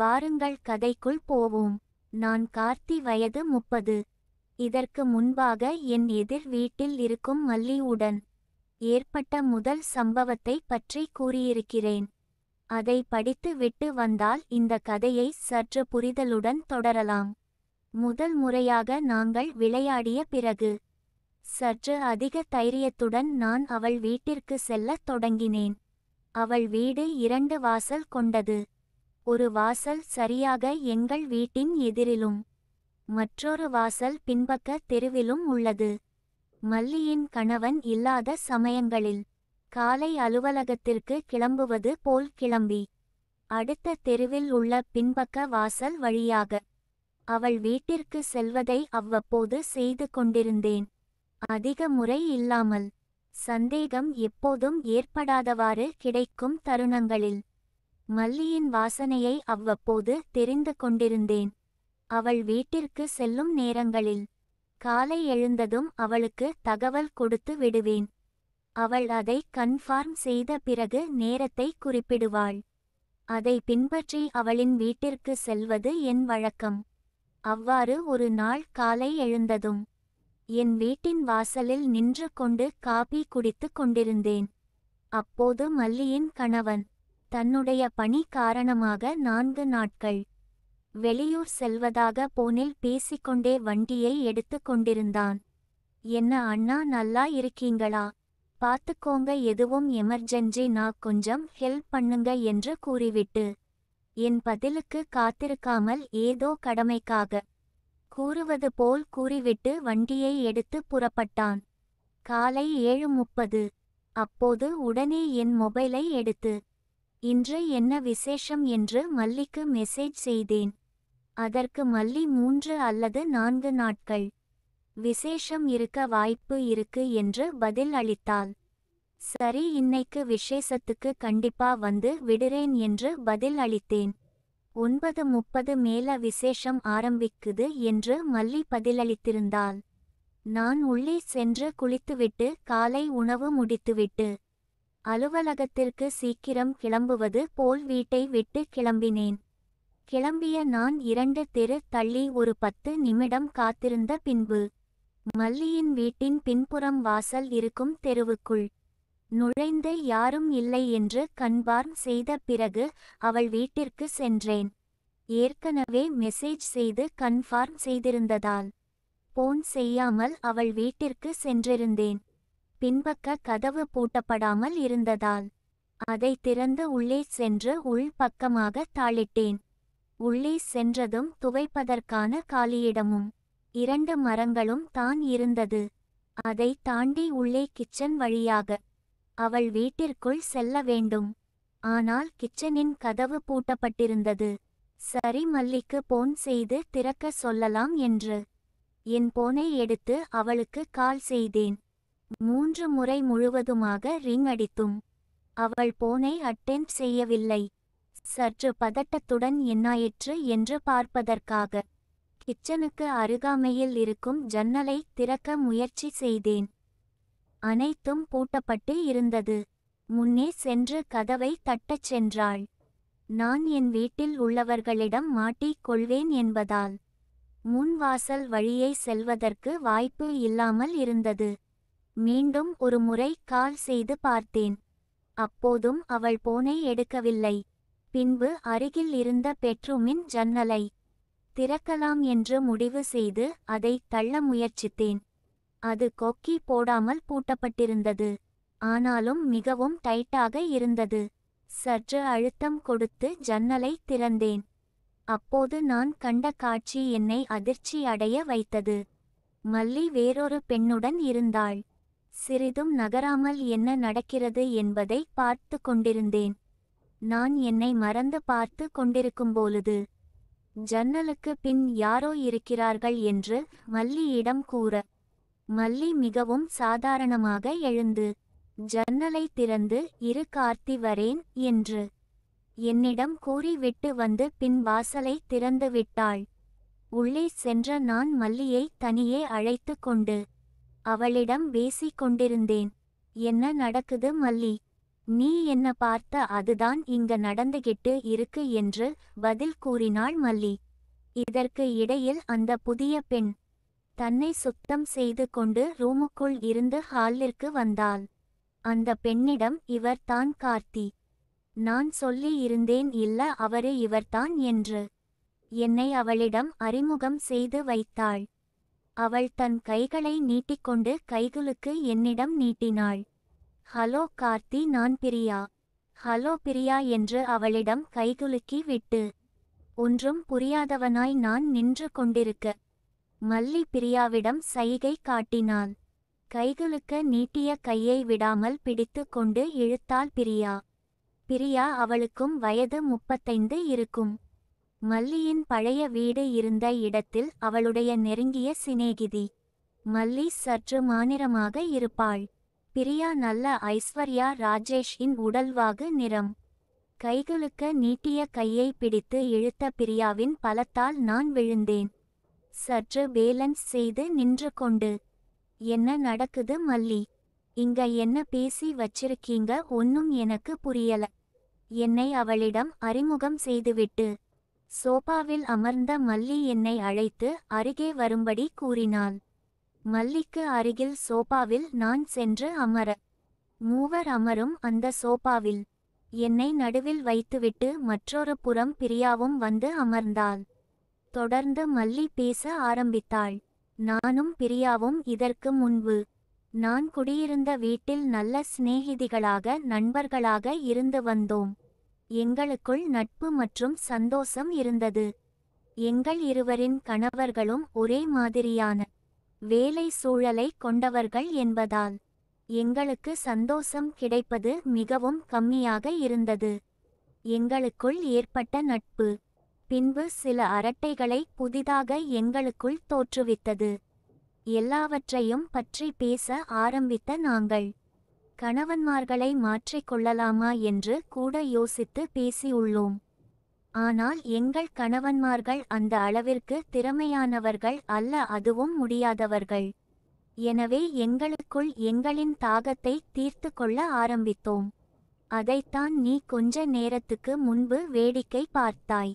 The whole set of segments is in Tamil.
வாருங்கள் கதைக்குள் போவோம் நான் கார்த்தி வயது முப்பது இதற்கு முன்பாக என் எதிர் வீட்டில் இருக்கும் மல்லியுடன் ஏற்பட்ட முதல் சம்பவத்தை பற்றி கூறியிருக்கிறேன் அதை படித்து விட்டு வந்தால் இந்த கதையை சற்று புரிதலுடன் தொடரலாம் முதல் முறையாக நாங்கள் விளையாடிய பிறகு சற்று அதிக தைரியத்துடன் நான் அவள் வீட்டிற்கு செல்லத் தொடங்கினேன் அவள் வீடு இரண்டு வாசல் கொண்டது ஒரு வாசல் சரியாக எங்கள் வீட்டின் எதிரிலும் மற்றொரு வாசல் பின்பக்க தெருவிலும் உள்ளது மல்லியின் கணவன் இல்லாத சமயங்களில் காலை அலுவலகத்திற்கு கிளம்புவது போல் கிளம்பி அடுத்த தெருவில் உள்ள பின்பக்க வாசல் வழியாக அவள் வீட்டிற்கு செல்வதை அவ்வப்போது செய்து கொண்டிருந்தேன் அதிக முறை இல்லாமல் சந்தேகம் எப்போதும் ஏற்படாதவாறு கிடைக்கும் தருணங்களில் மல்லியின் வாசனையை அவ்வப்போது தெரிந்து கொண்டிருந்தேன் அவள் வீட்டிற்கு செல்லும் நேரங்களில் காலை எழுந்ததும் அவளுக்கு தகவல் கொடுத்து விடுவேன் அவள் அதை கன்ஃபார்ம் செய்த பிறகு நேரத்தை குறிப்பிடுவாள் அதை பின்பற்றி அவளின் வீட்டிற்கு செல்வது என் வழக்கம் அவ்வாறு ஒரு நாள் காலை எழுந்ததும் என் வீட்டின் வாசலில் நின்று கொண்டு காபி குடித்து கொண்டிருந்தேன் அப்போது மல்லியின் கணவன் தன்னுடைய பணி காரணமாக நான்கு நாட்கள் வெளியூர் செல்வதாக போனில் பேசிக்கொண்டே வண்டியை எடுத்து கொண்டிருந்தான் என்ன அண்ணா நல்லா இருக்கீங்களா பார்த்துக்கோங்க எதுவும் எமர்ஜென்சி நான் கொஞ்சம் ஹெல்ப் பண்ணுங்க என்று கூறிவிட்டு என் பதிலுக்கு காத்திருக்காமல் ஏதோ கடமைக்காக கூறுவது போல் கூறிவிட்டு வண்டியை எடுத்து புறப்பட்டான் காலை ஏழு முப்பது அப்போது உடனே என் மொபைலை எடுத்து இன்று என்ன விசேஷம் என்று மல்லிக்கு மெசேஜ் செய்தேன் அதற்கு மல்லி மூன்று அல்லது நான்கு நாட்கள் விசேஷம் இருக்க வாய்ப்பு இருக்கு என்று பதில் அளித்தாள் சரி இன்னைக்கு விசேஷத்துக்கு கண்டிப்பா வந்து விடுறேன் என்று பதில் அளித்தேன் ஒன்பது முப்பது மேல விசேஷம் ஆரம்பிக்குது என்று மல்லி பதிலளித்திருந்தாள் நான் உள்ளே சென்று குளித்துவிட்டு காலை உணவு முடித்துவிட்டு அலுவலகத்திற்கு சீக்கிரம் கிளம்புவது போல் வீட்டை விட்டு கிளம்பினேன் கிளம்பிய நான் இரண்டு தெரு தள்ளி ஒரு பத்து நிமிடம் காத்திருந்த பின்பு மல்லியின் வீட்டின் பின்புறம் வாசல் இருக்கும் தெருவுக்குள் நுழைந்து யாரும் இல்லை என்று கண்பார்ம் செய்த பிறகு அவள் வீட்டிற்கு சென்றேன் ஏற்கனவே மெசேஜ் செய்து கன்ஃபார்ம் செய்திருந்ததால் போன் செய்யாமல் அவள் வீட்டிற்கு சென்றிருந்தேன் பின்பக்க கதவு பூட்டப்படாமல் இருந்ததால் அதை திறந்து உள்ளே சென்று உள் பக்கமாக தாளிட்டேன் உள்ளே சென்றதும் துவைப்பதற்கான காலியிடமும் இரண்டு மரங்களும் தான் இருந்தது அதை தாண்டி உள்ளே கிச்சன் வழியாக அவள் வீட்டிற்குள் செல்ல வேண்டும் ஆனால் கிச்சனின் கதவு பூட்டப்பட்டிருந்தது சரி மல்லிக்கு போன் செய்து திறக்க சொல்லலாம் என்று என் போனை எடுத்து அவளுக்கு கால் செய்தேன் மூன்று முறை முழுவதுமாக ரிங் அடித்தும் அவள் போனை அட்டென்ட் செய்யவில்லை சற்று பதட்டத்துடன் என்னாயிற்று என்று பார்ப்பதற்காக கிச்சனுக்கு அருகாமையில் இருக்கும் ஜன்னலை திறக்க முயற்சி செய்தேன் அனைத்தும் பூட்டப்பட்டு இருந்தது முன்னே சென்று கதவை தட்டச் சென்றாள் நான் என் வீட்டில் உள்ளவர்களிடம் மாட்டிக் கொள்வேன் என்பதால் முன்வாசல் வழியை செல்வதற்கு வாய்ப்பு இல்லாமல் இருந்தது மீண்டும் ஒரு முறை கால் செய்து பார்த்தேன் அப்போதும் அவள் போனை எடுக்கவில்லை பின்பு அருகில் இருந்த பெட்ரூமின் ஜன்னலை திறக்கலாம் என்று முடிவு செய்து அதை தள்ள முயற்சித்தேன் அது கொக்கி போடாமல் பூட்டப்பட்டிருந்தது ஆனாலும் மிகவும் டைட்டாக இருந்தது சற்று அழுத்தம் கொடுத்து ஜன்னலை திறந்தேன் அப்போது நான் கண்ட காட்சி என்னை அதிர்ச்சி அடைய வைத்தது மல்லி வேறொரு பெண்ணுடன் இருந்தாள் சிறிதும் நகராமல் என்ன நடக்கிறது என்பதை பார்த்து கொண்டிருந்தேன் நான் என்னை மறந்து பார்த்து கொண்டிருக்கும்போது ஜன்னலுக்கு பின் யாரோ இருக்கிறார்கள் என்று மல்லியிடம் கூற மல்லி மிகவும் சாதாரணமாக எழுந்து ஜன்னலை திறந்து இரு கார்த்தி வரேன் என்று என்னிடம் கூறிவிட்டு வந்து பின் வாசலை திறந்துவிட்டாள் உள்ளே சென்ற நான் மல்லியை தனியே அழைத்து கொண்டு அவளிடம் பேசிக் கொண்டிருந்தேன் என்ன நடக்குது மல்லி நீ என்ன பார்த்த அதுதான் இங்க நடந்துகிட்டு இருக்கு என்று பதில் கூறினாள் மல்லி இதற்கு இடையில் அந்த புதிய பெண் தன்னை சுத்தம் செய்து கொண்டு ரூமுக்குள் இருந்து ஹாலிற்கு வந்தாள் அந்த பெண்ணிடம் இவர்தான் கார்த்தி நான் சொல்லி இருந்தேன் இல்ல அவரு இவர்தான் என்று என்னை அவளிடம் அறிமுகம் செய்து வைத்தாள் அவள் தன் கைகளை நீட்டிக்கொண்டு கைகளுக்கு என்னிடம் நீட்டினாள் ஹலோ கார்த்தி நான் பிரியா ஹலோ பிரியா என்று அவளிடம் கைகுலுக்கி விட்டு ஒன்றும் புரியாதவனாய் நான் நின்று கொண்டிருக்க மல்லி பிரியாவிடம் சைகை காட்டினான் கைகுலுக்க நீட்டிய கையை விடாமல் பிடித்து கொண்டு இழுத்தாள் பிரியா பிரியா அவளுக்கும் வயது முப்பத்தைந்து இருக்கும் மல்லியின் பழைய வீடு இருந்த இடத்தில் அவளுடைய நெருங்கிய சிநேகிதி மல்லி சற்று மாநிலமாக இருப்பாள் பிரியா நல்ல ஐஸ்வர்யா ராஜேஷின் உடல்வாகு நிறம் கைகளுக்க நீட்டிய கையை பிடித்து இழுத்த பிரியாவின் பலத்தால் நான் விழுந்தேன் சற்று பேலன்ஸ் செய்து நின்று கொண்டு என்ன நடக்குது மல்லி இங்க என்ன பேசி வச்சிருக்கீங்க ஒன்னும் எனக்கு புரியல என்னை அவளிடம் அறிமுகம் செய்துவிட்டு சோபாவில் அமர்ந்த மல்லி என்னை அழைத்து அருகே வரும்படி கூறினாள் மல்லிக்கு அருகில் சோபாவில் நான் சென்று அமர மூவர் அமரும் அந்த சோபாவில் என்னை நடுவில் வைத்துவிட்டு மற்றொரு புறம் பிரியாவும் வந்து அமர்ந்தாள் தொடர்ந்து மல்லி பேச ஆரம்பித்தாள் நானும் பிரியாவும் இதற்கு முன்பு நான் குடியிருந்த வீட்டில் நல்ல சிநேகிதிகளாக நண்பர்களாக இருந்து வந்தோம் எங்களுக்குள் நட்பு மற்றும் சந்தோஷம் இருந்தது எங்கள் இருவரின் கணவர்களும் ஒரே மாதிரியான வேலை சூழலை கொண்டவர்கள் என்பதால் எங்களுக்கு சந்தோஷம் கிடைப்பது மிகவும் கம்மியாக இருந்தது எங்களுக்குள் ஏற்பட்ட நட்பு பின்பு சில அரட்டைகளை புதிதாக எங்களுக்குள் தோற்றுவித்தது எல்லாவற்றையும் பற்றி பேச ஆரம்பித்த நாங்கள் கணவன்மார்களை மாற்றிக்கொள்ளலாமா என்று கூட யோசித்து பேசியுள்ளோம் ஆனால் எங்கள் கணவன்மார்கள் அந்த அளவிற்கு திறமையானவர்கள் அல்ல அதுவும் முடியாதவர்கள் எனவே எங்களுக்குள் எங்களின் தாகத்தை தீர்த்து கொள்ள ஆரம்பித்தோம் அதைத்தான் நீ கொஞ்ச நேரத்துக்கு முன்பு வேடிக்கை பார்த்தாய்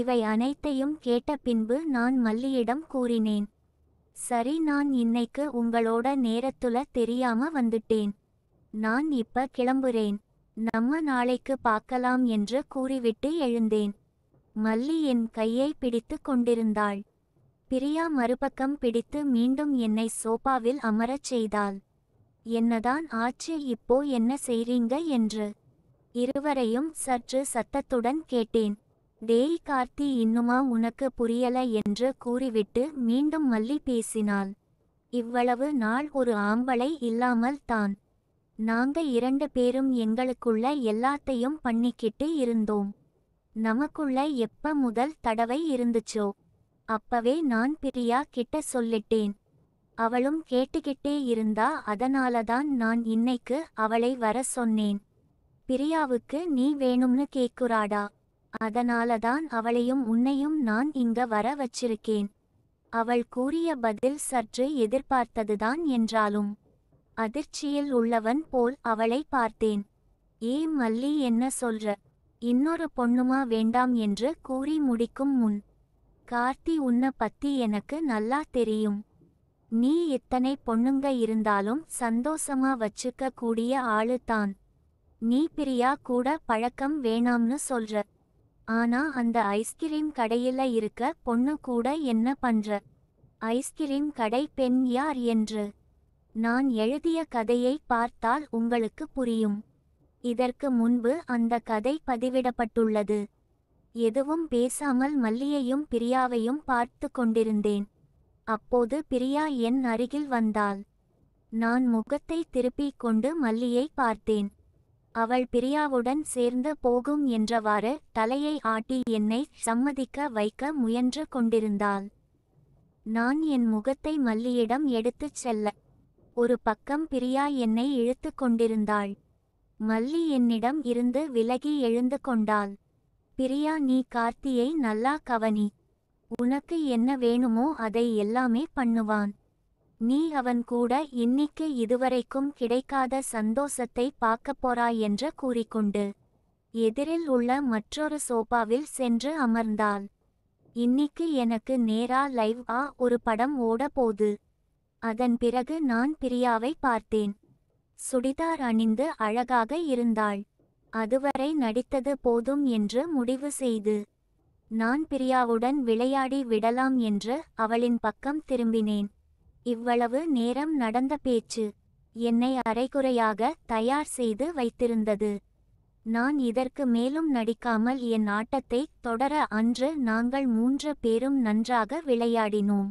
இவை அனைத்தையும் கேட்ட பின்பு நான் மல்லியிடம் கூறினேன் சரி நான் இன்னைக்கு உங்களோட நேரத்துல தெரியாம வந்துட்டேன் நான் இப்ப கிளம்புறேன் நம்ம நாளைக்கு பார்க்கலாம் என்று கூறிவிட்டு எழுந்தேன் மல்லி என் கையை பிடித்து கொண்டிருந்தாள் பிரியா மறுபக்கம் பிடித்து மீண்டும் என்னை சோபாவில் அமரச் செய்தாள் என்னதான் ஆச்சு இப்போ என்ன செய்றீங்க என்று இருவரையும் சற்று சத்தத்துடன் கேட்டேன் டேய் கார்த்தி இன்னுமா உனக்கு புரியல என்று கூறிவிட்டு மீண்டும் மல்லி பேசினாள் இவ்வளவு நாள் ஒரு ஆம்பளை இல்லாமல் தான் நாங்க இரண்டு பேரும் எங்களுக்குள்ள எல்லாத்தையும் பண்ணிக்கிட்டு இருந்தோம் நமக்குள்ள எப்ப முதல் தடவை இருந்துச்சோ அப்பவே நான் பிரியா கிட்ட சொல்லிட்டேன் அவளும் கேட்டுக்கிட்டே இருந்தா அதனாலதான் நான் இன்னைக்கு அவளை வர சொன்னேன் பிரியாவுக்கு நீ வேணும்னு கேக்குறாடா அதனாலதான் அவளையும் உன்னையும் நான் இங்க வர வச்சிருக்கேன் அவள் கூறிய பதில் சற்று எதிர்பார்த்ததுதான் என்றாலும் அதிர்ச்சியில் உள்ளவன் போல் அவளை பார்த்தேன் ஏ மல்லி என்ன சொல்ற இன்னொரு பொண்ணுமா வேண்டாம் என்று கூறி முடிக்கும் முன் கார்த்தி உன்ன பத்தி எனக்கு நல்லா தெரியும் நீ இத்தனை பொண்ணுங்க இருந்தாலும் சந்தோஷமா வச்சுக்க கூடிய ஆளு தான் நீ பிரியா கூட பழக்கம் வேணாம்னு சொல்ற ஆனா அந்த ஐஸ்கிரீம் கடையில இருக்க பொண்ணு கூட என்ன பண்ற ஐஸ்கிரீம் கடை பெண் யார் என்று நான் எழுதிய கதையை பார்த்தால் உங்களுக்கு புரியும் இதற்கு முன்பு அந்த கதை பதிவிடப்பட்டுள்ளது எதுவும் பேசாமல் மல்லியையும் பிரியாவையும் பார்த்து கொண்டிருந்தேன் அப்போது பிரியா என் அருகில் வந்தாள் நான் முகத்தை திருப்பிக் கொண்டு மல்லியை பார்த்தேன் அவள் பிரியாவுடன் சேர்ந்து போகும் என்றவாறு தலையை ஆட்டி என்னை சம்மதிக்க வைக்க முயன்று கொண்டிருந்தாள் நான் என் முகத்தை மல்லியிடம் எடுத்துச் செல்ல ஒரு பக்கம் பிரியா என்னை இழுத்து கொண்டிருந்தாள் மல்லி என்னிடம் இருந்து விலகி எழுந்து கொண்டாள் பிரியா நீ கார்த்தியை நல்லா கவனி உனக்கு என்ன வேணுமோ அதை எல்லாமே பண்ணுவான் நீ அவன் கூட இன்னிக்கு இதுவரைக்கும் கிடைக்காத சந்தோஷத்தை பார்க்கப் போறாய் என்று கூறிக்கொண்டு எதிரில் உள்ள மற்றொரு சோபாவில் சென்று அமர்ந்தாள் இன்னிக்கு எனக்கு நேரா லைவ் ஆ ஒரு படம் ஓட போது அதன் பிறகு நான் பிரியாவை பார்த்தேன் சுடிதார் அணிந்து அழகாக இருந்தாள் அதுவரை நடித்தது போதும் என்று முடிவு செய்து நான் பிரியாவுடன் விளையாடி விடலாம் என்று அவளின் பக்கம் திரும்பினேன் இவ்வளவு நேரம் நடந்த பேச்சு என்னை அரைகுறையாக தயார் செய்து வைத்திருந்தது நான் இதற்கு மேலும் நடிக்காமல் என் ஆட்டத்தை தொடர அன்று நாங்கள் மூன்று பேரும் நன்றாக விளையாடினோம்